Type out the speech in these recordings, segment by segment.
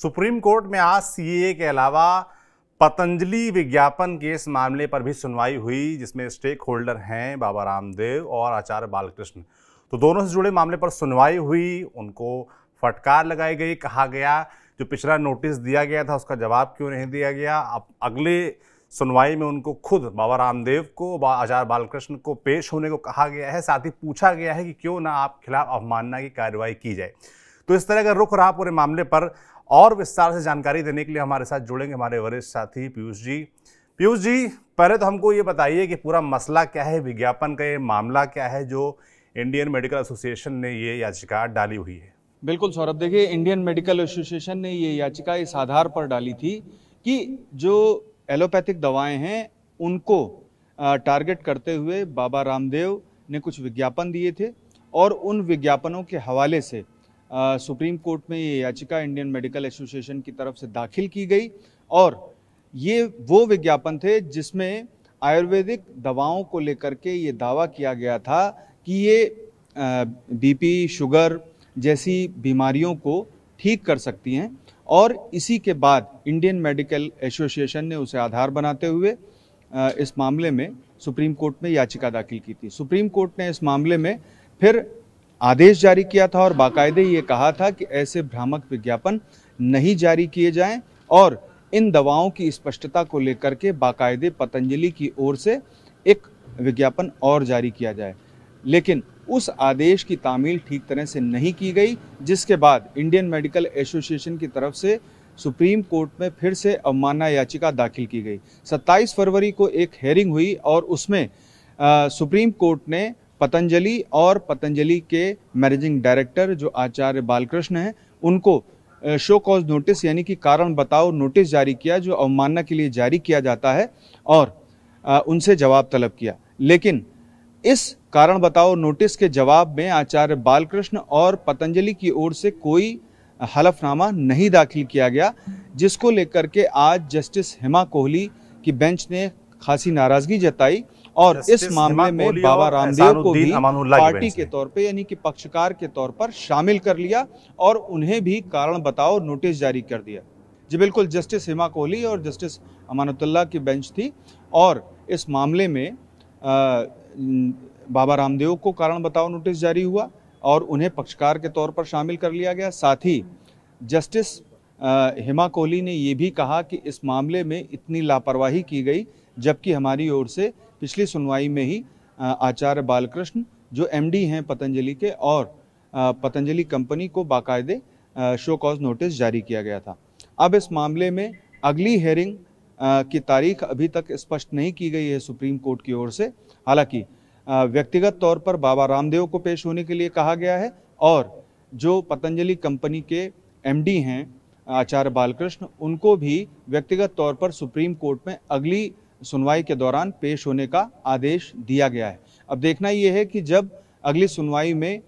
supreme court में आज CAA के अलावा पतंजलि विज्ञापन केस मामले पर भी सुनवाई हुई जिसमें स्टेक होल्डर हैं बाबा रामदेव और आचार्य बालकृष्ण तो दोनों से जुड़े मामले पर सुनवाई हुई उनको फटकार लगाई गई कहा गया जो पिछला नोटिस दिया गया था उसका जवाब क्यों नहीं दिया गया अब अगले सुनवाई में उनको खुद बाबा रामदेव को बा, आचार्य बालकृष्ण को पेश होने को कहा गया है साथ ही पूछा गया है कि क्यों ना आप खिलाफ अवमानना की कार्रवाई की जाए तो इस तरह का रुख रहा पूरे मामले पर और विस्तार से जानकारी देने के लिए हमारे साथ जुड़ेंगे हमारे वरिष्ठ साथी पीयूष जी पीयूष जी पहले तो हमको ये बताइए कि पूरा मसला क्या है विज्ञापन का ये मामला क्या है जो इंडियन मेडिकल एसोसिएशन ने ये याचिका डाली हुई है बिल्कुल सौरभ देखिए इंडियन मेडिकल एसोसिएशन ने ये याचिका इस आधार पर डाली थी कि जो एलोपैथिक दवाएं हैं उनको टारगेट करते हुए बाबा रामदेव ने कुछ विज्ञापन दिए थे और उन विज्ञापनों के हवाले से सुप्रीम कोर्ट में ये याचिका इंडियन मेडिकल एसोसिएशन की तरफ से दाखिल की गई और ये वो विज्ञापन थे जिसमें आयुर्वेदिक दवाओं को लेकर के ये दावा किया गया था कि ये बीपी शुगर जैसी बीमारियों को ठीक कर सकती हैं और इसी के बाद इंडियन मेडिकल एसोसिएशन ने उसे आधार बनाते हुए इस मामले में सुप्रीम कोर्ट में याचिका दाखिल की थी सुप्रीम कोर्ट ने इस मामले में फिर आदेश जारी किया था और बाकायदे ये कहा था कि ऐसे भ्रामक विज्ञापन नहीं जारी किए जाएं और इन दवाओं की स्पष्टता को लेकर के बाकायदे पतंजलि की ओर से एक विज्ञापन और जारी किया जाए लेकिन उस आदेश की तामील ठीक तरह से नहीं की गई जिसके बाद इंडियन मेडिकल एसोसिएशन की तरफ से सुप्रीम कोर्ट में फिर से अवमानना याचिका दाखिल की गई 27 फरवरी को एक हेयरिंग हुई और उसमें आ, सुप्रीम कोर्ट ने पतंजलि और पतंजलि के मैनेजिंग डायरेक्टर जो आचार्य बालकृष्ण हैं उनको शो कॉज नोटिस यानी कि कारण बताओ नोटिस जारी किया जो अवमानना के लिए जारी किया जाता है और उनसे जवाब तलब किया लेकिन इस कारण बताओ नोटिस के जवाब में आचार्य बालकृष्ण और पतंजलि की ओर से कोई हलफनामा नहीं दाखिल किया गया जिसको लेकर के आज जस्टिस हेमा कोहली की बेंच ने खासी नाराज़गी जताई और इस मामले में बाबा रामदेव को भी पार्टी के तौर पे यानी कि पक्षकार के तौर पर शामिल कर लिया और उन्हें भी कारण बताओ नोटिस जारी कर दिया जी बिल्कुल जस्टिस हेमा कोहली और जस्टिस अमानतुल्ला की बेंच थी और इस मामले में बाबा रामदेव को कारण बताओ नोटिस जारी हुआ और उन्हें पक्षकार के तौर पर शामिल कर लिया गया साथ ही जस्टिस हेमा कोहली ने यह भी कहा कि इस मामले में इतनी लापरवाही की गई जबकि हमारी ओर से पिछली सुनवाई में ही आचार्य बालकृष्ण जो एमडी हैं पतंजलि के और पतंजलि कंपनी को बाकायदे शो कॉज नोटिस जारी किया गया था अब इस मामले में अगली हेयरिंग की तारीख अभी तक स्पष्ट नहीं की गई है सुप्रीम कोर्ट की ओर से हालांकि व्यक्तिगत तौर पर बाबा रामदेव को पेश होने के लिए कहा गया है और जो पतंजलि कंपनी के एमडी हैं आचार्य बालकृष्ण उनको भी व्यक्तिगत तौर पर सुप्रीम कोर्ट में अगली सुनवाई के दौरान पेश होने का आदेश दिया गया है अब देखना यह है कि जब अगली सुनवाई में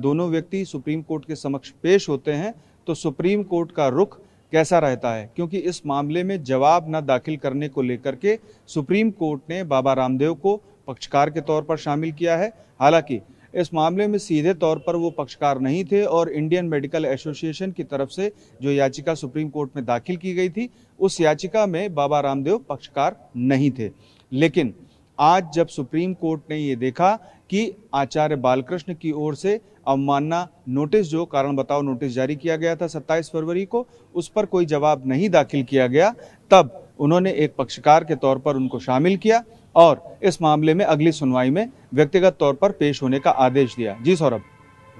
दोनों व्यक्ति सुप्रीम कोर्ट के समक्ष पेश होते हैं तो सुप्रीम कोर्ट का रुख कैसा रहता है क्योंकि इस मामले में जवाब न दाखिल करने को लेकर के सुप्रीम कोर्ट ने बाबा रामदेव को पक्षकार के तौर पर शामिल किया है हालांकि इस मामले में सीधे तौर पर वो पक्षकार नहीं थे और इंडियन मेडिकल एसोसिएशन की तरफ से जो याचिका सुप्रीम कोर्ट में दाखिल की गई थी उस याचिका में बाबा रामदेव पक्षकार नहीं थे लेकिन आज जब सुप्रीम कोर्ट ने ये देखा कि आचार्य बालकृष्ण की ओर से अवमानना नोटिस जो कारण बताओ नोटिस जारी किया गया था 27 फरवरी को उस पर कोई जवाब नहीं दाखिल किया गया तब उन्होंने एक पक्षकार के तौर पर उनको शामिल किया और इस मामले में अगली सुनवाई में व्यक्तिगत तौर पर पेश होने का आदेश दिया जी सौरभ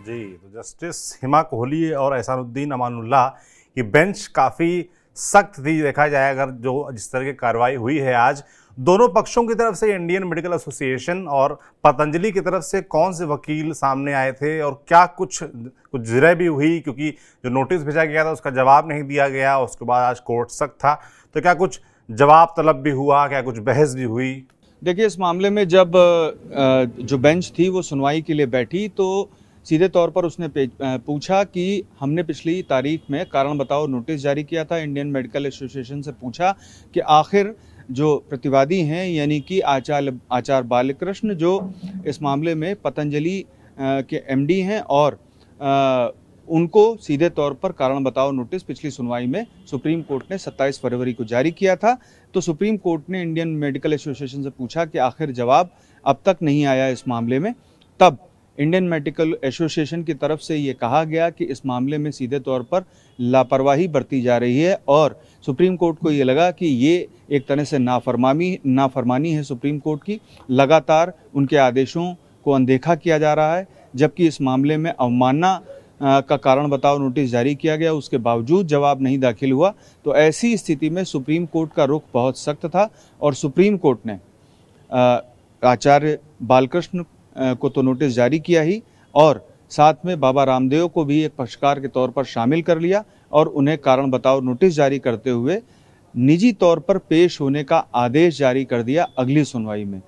जी तो जस्टिस हिमा कोहली और एहसानुद्दीन अमानुल्ला की बेंच काफ़ी सख्त थी देखा जाए अगर जो जिस तरह की कार्रवाई हुई है आज दोनों पक्षों की तरफ से इंडियन मेडिकल एसोसिएशन और पतंजलि की तरफ से कौन से वकील सामने आए थे और क्या कुछ कुछ जरह भी हुई क्योंकि जो नोटिस भेजा गया था उसका जवाब नहीं दिया गया उसके बाद आज कोर्ट सख्त था तो क्या कुछ जवाब तलब भी हुआ क्या कुछ बहस भी हुई देखिए इस मामले में जब जो बेंच थी वो सुनवाई के लिए बैठी तो सीधे तौर पर उसने पूछा कि हमने पिछली तारीख में कारण बताओ नोटिस जारी किया था इंडियन मेडिकल एसोसिएशन से पूछा कि आखिर जो प्रतिवादी हैं यानी कि आचार आचार बालकृष्ण जो इस मामले में पतंजलि के एमडी हैं और उनको सीधे तौर पर कारण बताओ नोटिस पिछली सुनवाई में सुप्रीम कोर्ट ने 27 फरवरी को जारी किया था तो सुप्रीम कोर्ट ने इंडियन मेडिकल एसोसिएशन से पूछा कि आखिर जवाब अब तक नहीं आया इस मामले में तब इंडियन मेडिकल एसोसिएशन की तरफ से ये कहा गया कि इस मामले में सीधे तौर पर लापरवाही बरती जा रही है और सुप्रीम कोर्ट को ये लगा कि ये एक तरह से नाफरमानी नाफरमानी है सुप्रीम कोर्ट की लगातार उनके आदेशों को अनदेखा किया जा रहा है जबकि इस मामले में अवमानना का कारण बताओ नोटिस जारी किया गया उसके बावजूद जवाब नहीं दाखिल हुआ तो ऐसी स्थिति में सुप्रीम कोर्ट का रुख बहुत सख्त था और सुप्रीम कोर्ट ने आचार्य बालकृष्ण को तो नोटिस जारी किया ही और साथ में बाबा रामदेव को भी एक पक्षकार के तौर पर शामिल कर लिया और उन्हें कारण बताओ नोटिस जारी करते हुए निजी तौर पर पेश होने का आदेश जारी कर दिया अगली सुनवाई में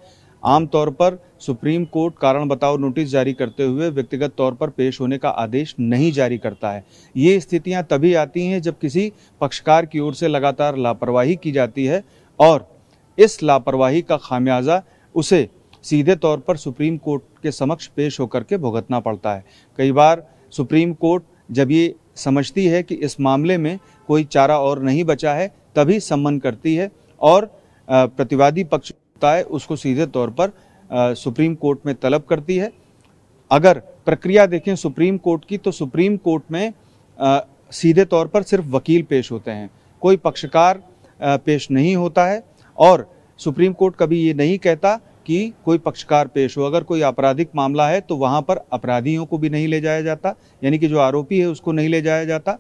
आमतौर पर सुप्रीम कोर्ट कारण बताओ नोटिस जारी करते हुए व्यक्तिगत तौर पर पेश होने का आदेश नहीं जारी करता है ये स्थितियां तभी आती हैं जब किसी पक्षकार की ओर से लगातार लापरवाही की जाती है और इस लापरवाही का खामियाजा उसे सीधे तौर पर सुप्रीम कोर्ट के समक्ष पेश होकर के भुगतना पड़ता है कई बार सुप्रीम कोर्ट जब ये समझती है कि इस मामले में कोई चारा और नहीं बचा है तभी सम्मन करती है और प्रतिवादी पक्ष सकता है उसको सीधे तौर पर आ, सुप्रीम कोर्ट में तलब करती है अगर प्रक्रिया देखें सुप्रीम कोर्ट की तो सुप्रीम कोर्ट में आ, सीधे तौर पर सिर्फ वकील पेश होते हैं कोई पक्षकार पेश नहीं होता है और सुप्रीम कोर्ट कभी ये नहीं कहता कि कोई पक्षकार पेश हो अगर कोई आपराधिक मामला है तो वहाँ पर अपराधियों को भी नहीं ले जाया जाता यानी कि जो आरोपी है उसको नहीं ले जाया जाता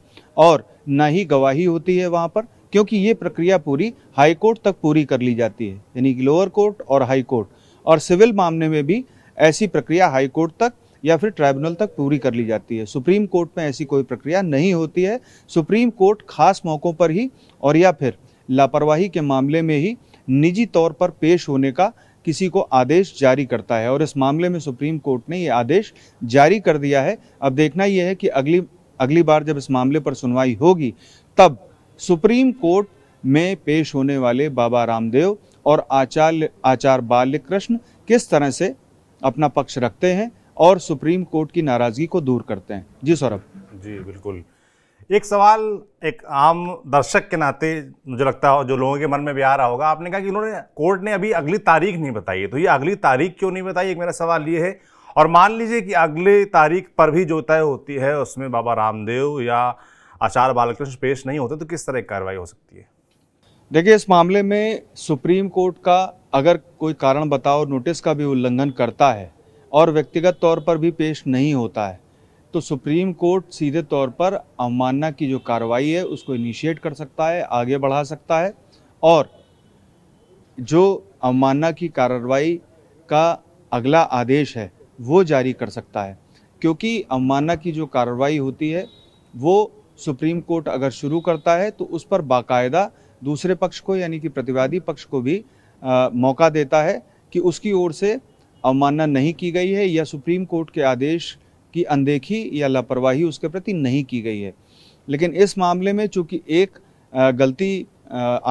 और ना ही गवाही होती है वहाँ पर क्योंकि ये प्रक्रिया पूरी हाई कोर्ट तक पूरी कर ली जाती है यानी कि लोअर कोर्ट और हाई कोर्ट और सिविल मामले में भी ऐसी प्रक्रिया हाई कोर्ट तक या फिर ट्राइब्यूनल तक पूरी कर ली जाती है सुप्रीम कोर्ट में ऐसी कोई प्रक्रिया नहीं होती है सुप्रीम कोर्ट खास मौक़ों पर ही और या फिर लापरवाही के मामले में ही निजी तौर पर पेश होने का किसी को आदेश जारी करता है और इस मामले में सुप्रीम कोर्ट ने ये आदेश जारी कर दिया है अब देखना यह है कि अगली अगली बार जब इस मामले पर सुनवाई होगी तब सुप्रीम कोर्ट में पेश होने वाले बाबा रामदेव और आचार्य आचार्य बाल्य कृष्ण किस तरह से अपना पक्ष रखते हैं और सुप्रीम कोर्ट की नाराजगी को दूर करते हैं जी सौरभ जी बिल्कुल एक सवाल एक आम दर्शक के नाते मुझे लगता है जो लोगों के मन में भी आ रहा होगा आपने कहा कि उन्होंने कोर्ट ने अभी अगली तारीख नहीं बताई है तो ये अगली तारीख क्यों नहीं बताई एक मेरा सवाल ये है और मान लीजिए कि अगली तारीख पर भी जो तय होती है उसमें बाबा रामदेव या आचार बालकृष्ण पेश नहीं होते तो किस तरह की कार्रवाई हो सकती है देखिए इस मामले में सुप्रीम कोर्ट का अगर कोई कारण बताओ नोटिस का भी उल्लंघन करता है और व्यक्तिगत तौर पर भी पेश नहीं होता है तो सुप्रीम कोर्ट सीधे तौर पर अवमानना की जो कार्रवाई है उसको इनिशिएट कर सकता है आगे बढ़ा सकता है और जो अवमानना की कार्रवाई का अगला आदेश है वो जारी कर सकता है क्योंकि अवमानना की जो कार्रवाई होती है वो सुप्रीम कोर्ट अगर शुरू करता है तो उस पर बाकायदा दूसरे पक्ष को यानी कि प्रतिवादी पक्ष को भी आ, मौका देता है कि उसकी ओर से अवमानना नहीं की गई है या सुप्रीम कोर्ट के आदेश की अनदेखी या लापरवाही उसके प्रति नहीं की गई है लेकिन इस मामले में चूंकि एक गलती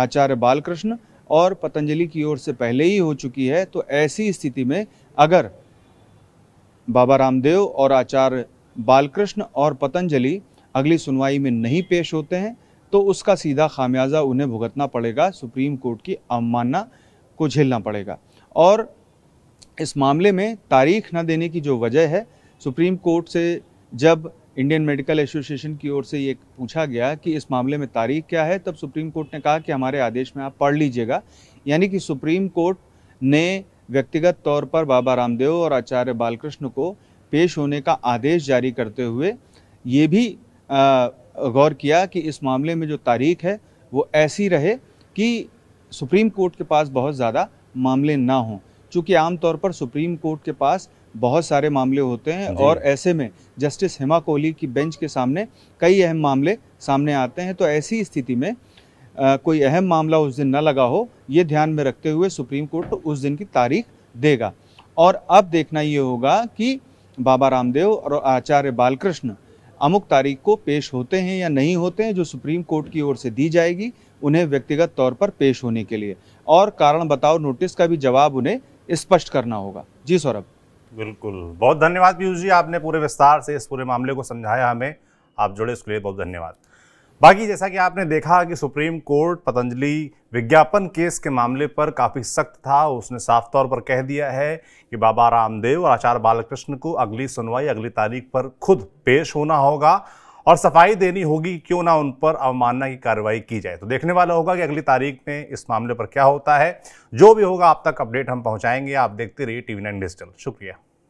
आचार्य बालकृष्ण और पतंजलि की ओर से पहले ही हो चुकी है तो ऐसी स्थिति में अगर बाबा रामदेव और आचार्य बालकृष्ण और पतंजलि अगली सुनवाई में नहीं पेश होते हैं तो उसका सीधा खामियाजा उन्हें भुगतना पड़ेगा सुप्रीम कोर्ट की अवमानना को झेलना पड़ेगा और इस मामले में तारीख न देने की जो वजह है सुप्रीम कोर्ट से जब इंडियन मेडिकल एसोसिएशन की ओर से ये पूछा गया कि इस मामले में तारीख क्या है तब सुप्रीम कोर्ट ने कहा कि हमारे आदेश में आप पढ़ लीजिएगा यानी कि सुप्रीम कोर्ट ने व्यक्तिगत तौर पर बाबा रामदेव और आचार्य बालकृष्ण को पेश होने का आदेश जारी करते हुए ये भी गौर किया कि इस मामले में जो तारीख है वो ऐसी रहे कि सुप्रीम कोर्ट के पास बहुत ज़्यादा मामले ना हों चूँकि आमतौर पर सुप्रीम कोर्ट के पास बहुत सारे मामले होते हैं और ऐसे में जस्टिस हेमा कोहली की बेंच के सामने कई अहम मामले सामने आते हैं तो ऐसी स्थिति में आ, कोई अहम मामला उस दिन न लगा हो ये ध्यान में रखते हुए सुप्रीम कोर्ट तो उस दिन की तारीख देगा और अब देखना ये होगा कि बाबा रामदेव और आचार्य बालकृष्ण अमुक तारीख को पेश होते हैं या नहीं होते हैं जो सुप्रीम कोर्ट की ओर से दी जाएगी उन्हें व्यक्तिगत तौर पर पेश होने के लिए और कारण बताओ नोटिस का भी जवाब उन्हें स्पष्ट करना होगा जी सौरभ बिल्कुल बहुत धन्यवाद पीयूष जी आपने पूरे विस्तार से इस पूरे मामले को समझाया हमें आप जुड़े इसके लिए बहुत धन्यवाद बाकी जैसा कि आपने देखा कि सुप्रीम कोर्ट पतंजलि विज्ञापन केस के मामले पर काफ़ी सख्त था उसने साफ तौर पर कह दिया है कि बाबा रामदेव और आचार्य बालकृष्ण को अगली सुनवाई अगली तारीख पर खुद पेश होना होगा और सफाई देनी होगी क्यों ना उन पर अवमानना की कार्रवाई की जाए तो देखने वाला होगा कि अगली तारीख में इस मामले पर क्या होता है जो भी होगा आप तक अपडेट हम पहुंचाएंगे आप देखते रहिए टीवी नाइन डिजिटल शुक्रिया